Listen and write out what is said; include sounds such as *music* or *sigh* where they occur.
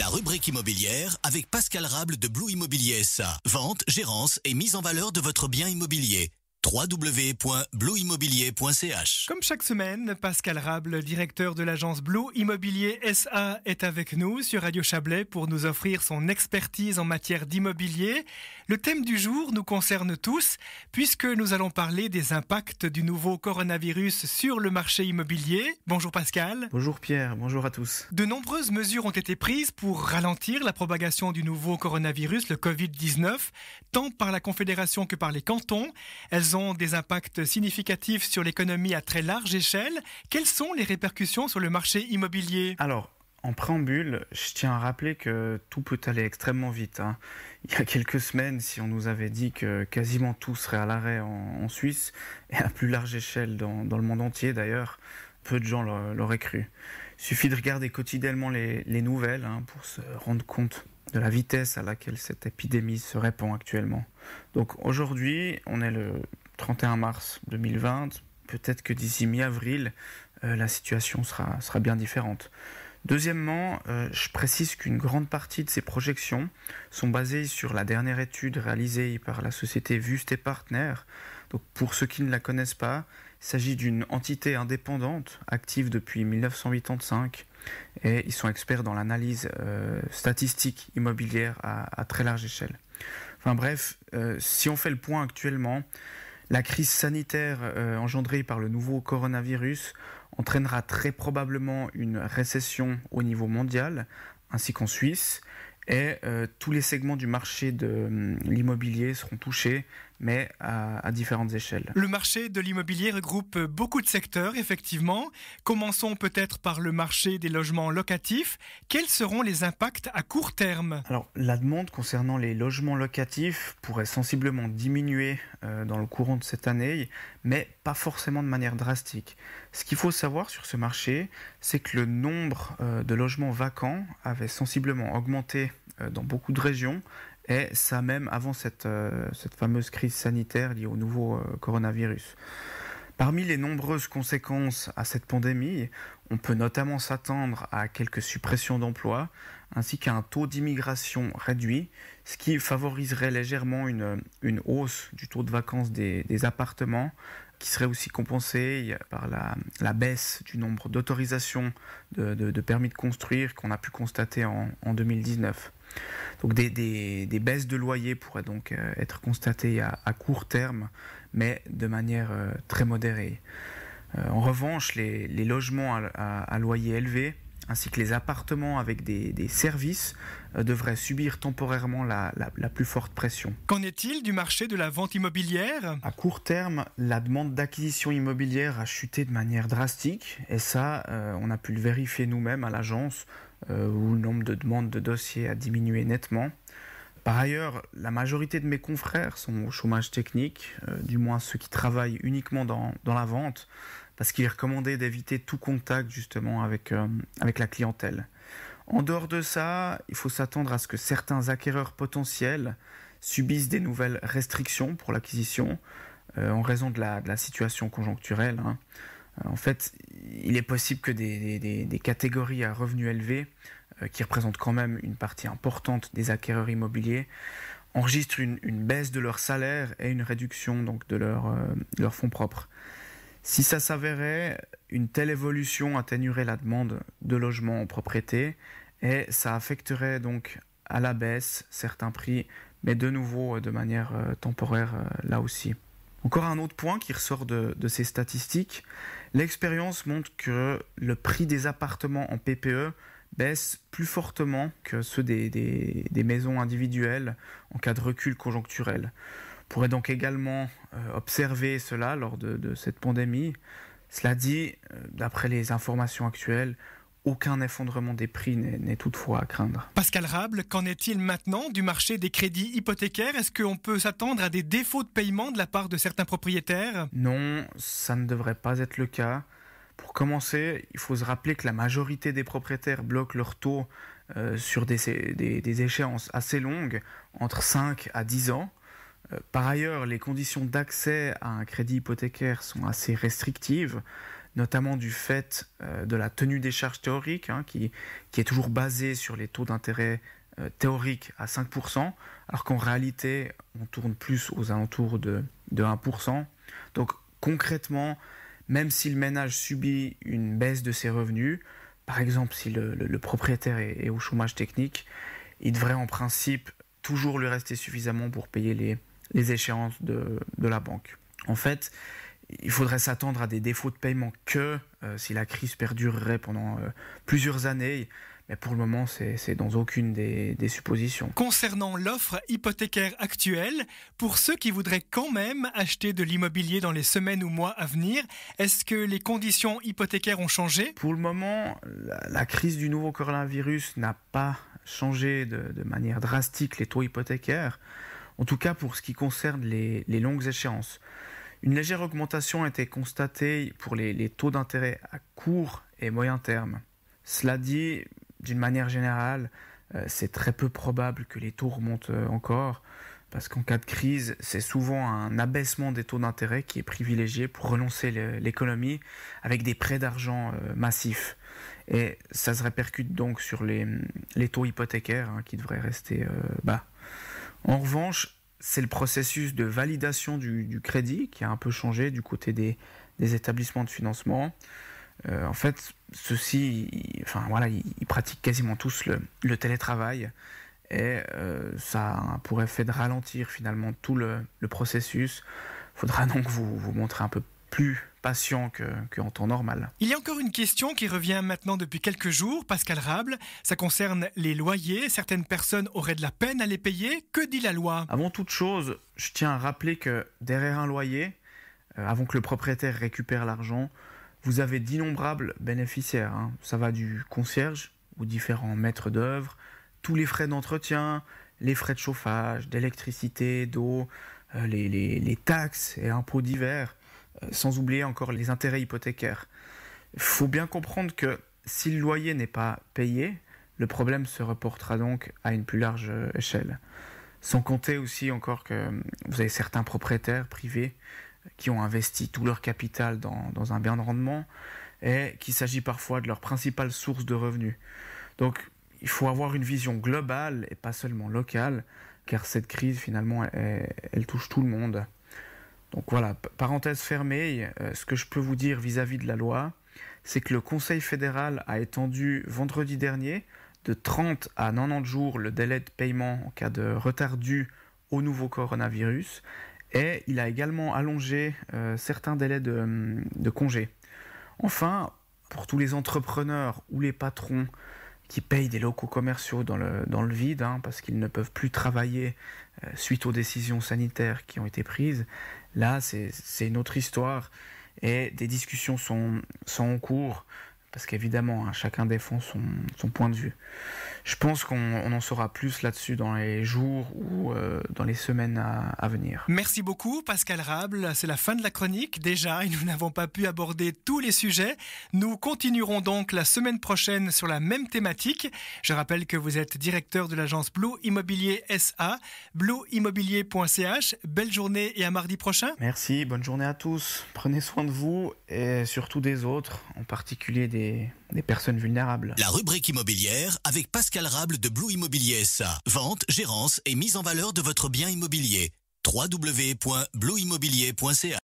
La rubrique immobilière avec Pascal Rable de Blue Immobilier SA. Vente, gérance et mise en valeur de votre bien immobilier www.blouimmobilier.ch Comme chaque semaine, Pascal Rable, directeur de l'agence blue Immobilier SA, est avec nous sur Radio Chablais pour nous offrir son expertise en matière d'immobilier. Le thème du jour nous concerne tous puisque nous allons parler des impacts du nouveau coronavirus sur le marché immobilier. Bonjour Pascal. Bonjour Pierre, bonjour à tous. De nombreuses mesures ont été prises pour ralentir la propagation du nouveau coronavirus, le Covid-19, tant par la Confédération que par les cantons. Elles ont des impacts significatifs sur l'économie à très large échelle. Quelles sont les répercussions sur le marché immobilier Alors, en préambule, je tiens à rappeler que tout peut aller extrêmement vite. Hein. Il y a quelques semaines, si on nous avait dit que quasiment tout serait à l'arrêt en, Suisse, et à plus large échelle dans, le monde entier d'ailleurs, peu de gens l'auraient cru. Il suffit de regarder quotidiennement les, nouvelles hein, pour se rendre compte de la vitesse à laquelle cette épidémie se répand actuellement. Donc aujourd'hui, on est le 31 mars 2020. Peut-être que d'ici mi-avril, euh, la situation sera, sera bien différente. Deuxièmement, euh, je précise qu'une grande partie de ces projections sont basées sur la dernière étude réalisée par la société Vust et Partners. Donc pour ceux qui ne la connaissent pas, il s'agit d'une entité indépendante active depuis 1985 et ils sont experts dans l'analyse euh, statistique immobilière à, très large échelle. Enfin bref, si on fait le point actuellement, la crise sanitaire euh, engendrée par le nouveau coronavirus entraînera très probablement une récession au niveau mondial, ainsi qu'en Suisse, et euh, tous les segments du marché de hum, l'immobilier seront touchés, mais à, différentes échelles. Le marché de l'immobilier regroupe beaucoup de secteurs, effectivement. Commençons peut-être par le marché des logements locatifs. Quels seront les impacts à court terme Alors, la demande concernant les logements locatifs pourrait sensiblement diminuer euh, dans le courant de cette année, mais pas forcément de manière drastique. Ce qu'il faut savoir sur ce marché, c'est que le nombre euh, de logements vacants avait sensiblement augmenté euh, dans beaucoup de régions et ça même avant euh, cette, fameuse crise sanitaire liée au nouveau euh, coronavirus. Parmi les nombreuses conséquences à cette pandémie, on peut notamment s'attendre à quelques suppressions d'emplois ainsi qu'à un taux d'immigration réduit, ce qui favoriserait légèrement une, hausse du taux de vacances des, appartements, qui serait aussi compensée par la, baisse du nombre d'autorisations de, permis de construire qu'on a pu constater en, en 2019. Donc des, baisses de loyers pourraient donc euh, être constatées à, court terme, mais de manière euh, très modérée. Euh, en revanche, les, logements à, loyer élevé, ainsi que les appartements avec des, services devraient subir temporairement la, plus forte pression. Qu'en est-il du marché de la vente immobilière À court terme, la demande d'acquisition immobilière a chuté de manière drastique et ça, on a pu le vérifier nous-mêmes à l'agence euh, où le nombre de demandes de dossiers a diminué nettement. Par ailleurs, la majorité de mes confrères sont au chômage technique, euh, du moins ceux qui travaillent uniquement dans, dans la vente, parce qu'il est recommandé d'éviter tout contact justement avec, euh, avec la clientèle. En dehors de ça, il faut s'attendre à ce que certains acquéreurs potentiels subissent des nouvelles restrictions pour l'acquisition en raison de la, de la situation conjoncturelle. Hein. Euh, en fait, il est possible que des, catégories à revenus élevés, euh, qui représentent quand même une partie importante des acquéreurs immobiliers, enregistrent une, baisse de leur salaire et une réduction de leurs euh, leur fonds propres. Si ça s'avérait, une telle évolution atténuerait la demande de logements en propriété et ça affecterait donc à la baisse certains prix, mais de nouveau de manière temporaire là aussi. Encore un autre point qui ressort de, ces statistiques, l'expérience montre que le prix des appartements en PPE baisse plus fortement que ceux des, maisons individuelles en cas de recul conjoncturel. On pourrait donc également euh, observer cela lors de cette pandémie. Cela dit, euh, d'après les informations actuelles, aucun effondrement des prix n'est toutefois à craindre. Pascal Rable, qu'en est-il maintenant du marché des crédits hypothécaires Est-ce qu'on peut s'attendre à des défauts de paiement de la part de certains propriétaires Non, ça ne devrait pas être le cas. Pour commencer, il faut se rappeler que la majorité des propriétaires bloquent leur taux euh, sur des, échéances assez longues, entre 5 à 10 ans. Euh, par ailleurs, les conditions d'accès à un crédit hypothécaire sont assez restrictives notamment du fait euh, de la tenue des charges théoriques, hein, qui, qui est toujours basée sur les taux d'intérêt euh, théoriques à 5%, alors qu'en réalité, on tourne plus aux alentours de, 1%. Donc concrètement, même si le ménage subit une baisse de ses revenus, par exemple si le, propriétaire est, au chômage technique, il devrait en principe toujours lui rester suffisamment pour payer les, les échéances de, de la banque. En fait, il faudrait s'attendre à des défauts de paiement que euh, si la crise perdurerait pendant euh, plusieurs années. Mais pour le moment, c'est dans aucune des, suppositions. Concernant l'offre hypothécaire actuelle, pour ceux qui voudraient quand même acheter de l'immobilier dans les semaines ou mois à venir, est-ce que les conditions hypothécaires ont changé Pour le moment, la, crise du nouveau coronavirus n'a pas changé de, manière drastique les taux hypothécaires, en tout cas pour ce qui concerne les, les longues échéances. Une légère augmentation a été constatée pour les, taux d'intérêt à court et moyen terme. Cela dit, d'une manière générale, euh, c'est très peu probable que les taux remontent euh, encore, parce qu'en cas de crise, c'est souvent un abaissement des taux d'intérêt qui est privilégié pour relancer l'économie avec des prêts d'argent euh, massifs. Et ça se répercute donc sur les, taux hypothécaires hein, qui devraient rester bas. En revanche, c'est le processus de validation du, crédit qui a un peu changé du côté des, établissements de financement. Euh, en fait, ceux-ci, enfin, voilà, ils, pratiquent quasiment tous le, télétravail et euh, ça a pour effet de ralentir finalement tout le, processus. Il faudra donc vous, vous montrer un peu plus patient qu'en temps normal. Il y a encore une question qui revient maintenant depuis quelques jours, Pascal Rable. Ça concerne les loyers. Certaines personnes auraient de la peine à les payer. Que dit la loi Avant toute chose, je tiens à rappeler que derrière un loyer, euh, avant que le propriétaire récupère l'argent, vous avez d'innombrables bénéficiaires. Hein. Ça va du concierge aux différents maîtres d'œuvre, tous les frais d'entretien, les frais de chauffage, d'électricité, d'eau, euh, les, les taxes et impôts divers euh, sans oublier encore les intérêts hypothécaires. Il faut bien comprendre que si le loyer n'est pas payé, le problème se reportera donc à une plus large euh, échelle. Sans compter aussi encore que vous avez certains propriétaires privés euh, qui ont investi tout leur capital dans, un bien de rendement et qu'il s'agit parfois de leur principale source de revenus. Donc il faut avoir une vision globale et pas seulement locale, car cette crise finalement elle touche tout le monde. Donc voilà, parenthèse fermée, euh, ce que je peux vous dire vis-à-vis de la loi, c'est que le Conseil fédéral a étendu vendredi dernier de 30 à 90 jours le délai de paiement en cas de retard dû au nouveau coronavirus et il a également allongé euh, certains délais de, hum, congés. Enfin, pour tous les entrepreneurs ou les patrons qui payent des locaux commerciaux dans le, dans le vide, hein, parce qu'ils ne peuvent plus travailler euh, suite aux décisions sanitaires qui ont été prises. Là, c'est une autre histoire et des discussions sont, sont en cours parce qu'évidemment, hein, chacun défend son, point de vue. Je pense qu'on en saura plus là-dessus dans les jours ou euh, dans les semaines à, venir. Merci beaucoup, Pascal Rable. C'est la fin de la chronique déjà et *laughs* nous n'avons pas pu aborder tous les sujets. Nous continuerons donc la semaine prochaine sur la même thématique. Je rappelle que vous êtes directeur de l'agence Blue Immobilier SA, blueimmobilier.ch. Belle journée et à mardi prochain. Merci, bonne journée à tous. Prenez soin de vous et surtout des autres, en particulier des des, personnes vulnérables. La rubrique immobilière avec Pascal Rable de Blue Immobilier SA. Vente, gérance et mise en valeur de votre bien immobilier. www.blueimmobilier.ca